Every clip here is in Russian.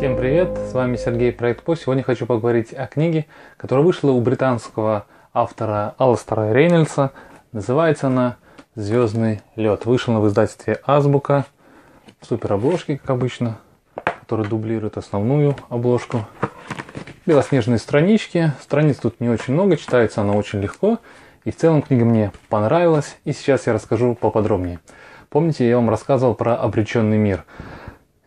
Всем привет, с вами Сергей Проект По. Сегодня хочу поговорить о книге, которая вышла у британского автора Алстера Рейнольдса. Называется она «Звездный лед». Вышла в издательстве «Азбука» в суперобложке, как обычно, которая дублирует основную обложку. Белоснежные странички. Страниц тут не очень много, читается она очень легко. И в целом книга мне понравилась, и сейчас я расскажу поподробнее. Помните, я вам рассказывал про обреченный мир –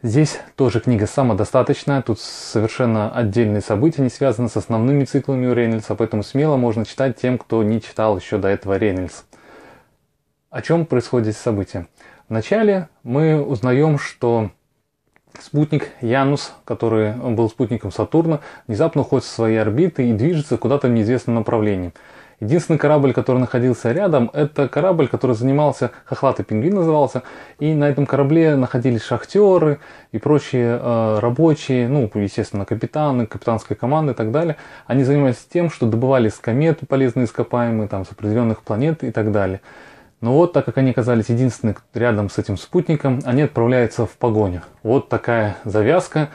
Здесь тоже книга самодостаточная, тут совершенно отдельные события, не связаны с основными циклами у Рейнольдса, поэтому смело можно читать тем, кто не читал еще до этого Рейнольдс. О чем происходит событие? Вначале мы узнаем, что спутник Янус, который был спутником Сатурна, внезапно уходит со своей орбиты и движется куда-то в неизвестном направлении – Единственный корабль, который находился рядом, это корабль, который занимался, Хохлатый пингвин назывался, и на этом корабле находились шахтеры и прочие э, рабочие, ну, естественно, капитаны, капитанская команда и так далее. Они занимались тем, что добывали с комет полезные ископаемые, там, с определенных планет и так далее. Но вот, так как они оказались единственными рядом с этим спутником, они отправляются в погоню. Вот такая завязка,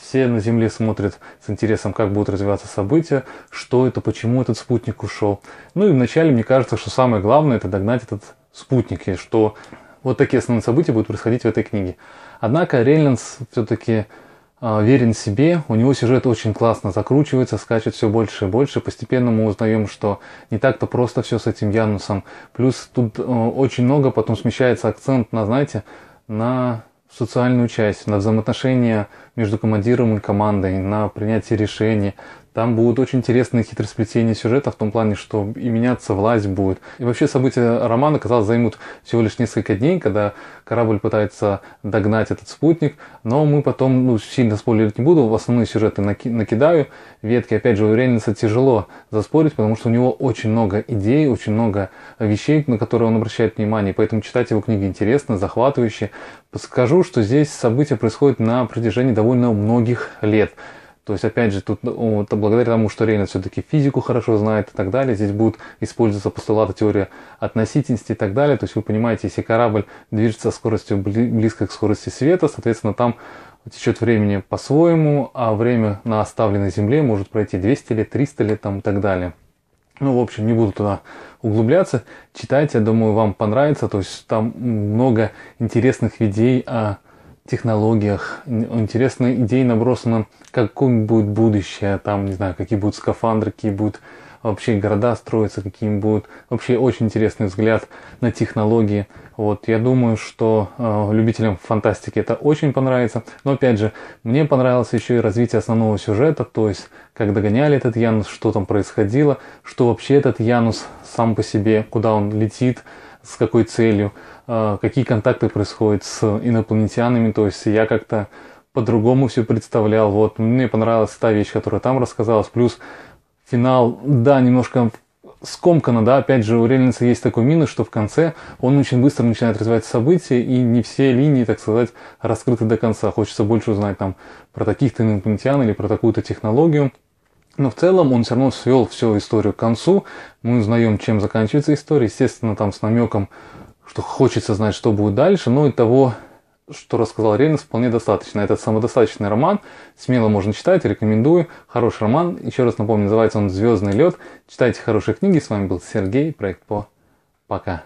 все на Земле смотрят с интересом, как будут развиваться события, что это, почему этот спутник ушел. Ну и вначале мне кажется, что самое главное это догнать этот спутник, и что вот такие основные события будут происходить в этой книге. Однако Рейнольдс все-таки э, а, верен себе, у него сюжет очень классно закручивается, скачет все больше и больше, постепенно мы узнаем, что не так-то просто все с этим Янусом. Плюс тут э, очень много потом смещается акцент на, знаете, на социальную часть, на взаимоотношения между командиром и командой, на принятие решений, там будут очень интересные хитросплетения сюжета в том плане, что и меняться власть будет. И вообще события романа, казалось, займут всего лишь несколько дней, когда корабль пытается догнать этот спутник, но мы потом, ну, сильно спойлерить не буду, в основные сюжеты наки- накидаю. Ветки, опять же, у Рейнольдса тяжело заспорить, потому что у него очень много идей, очень много вещей, на которые он обращает внимание, поэтому читать его книги интересно, захватывающе. Скажу, что здесь события происходят на протяжении довольно многих лет. То есть, опять же, тут вот, ну, благодаря тому, что Рейнольд все-таки физику хорошо знает и так далее, здесь будут использоваться постулаты теории относительности и так далее. То есть, вы понимаете, если корабль движется со скоростью близко к скорости света, соответственно, там течет времени по-своему, а время на оставленной Земле может пройти 200 лет, 300 лет там, и так далее. Ну, в общем, не буду туда углубляться. Читайте, я думаю, вам понравится. То есть, там много интересных идей о технологиях. интересные идеи набросаны, какое будет будущее, там, не знаю, какие будут скафандры, какие будут вообще города строятся, какие будут. Вообще очень интересный взгляд на технологии. Вот, я думаю, что э, любителям фантастики это очень понравится. Но опять же, мне понравилось еще и развитие основного сюжета, то есть как догоняли этот Янус, что там происходило, что вообще этот Янус сам по себе, куда он летит, с какой целью, э, какие контакты происходят с инопланетянами. То есть я как-то по-другому все представлял. Вот мне понравилась та вещь, которая там рассказалась. Плюс финал, да, немножко скомканно, да, опять же, у Рельница есть такой минус, что в конце он очень быстро начинает развивать события, и не все линии, так сказать, раскрыты до конца. Хочется больше узнать там про таких-то инопланетян или про такую-то технологию. Но в целом он все равно свел всю историю к концу. Мы узнаем, чем заканчивается история. Естественно, там с намеком, что хочется знать, что будет дальше. Но и того, что рассказал Рейнс, вполне достаточно. Это самодостаточный роман. Смело можно читать, рекомендую. Хороший роман. Еще раз напомню, называется он «Звездный лед». Читайте хорошие книги. С вами был Сергей, проект По. Пока.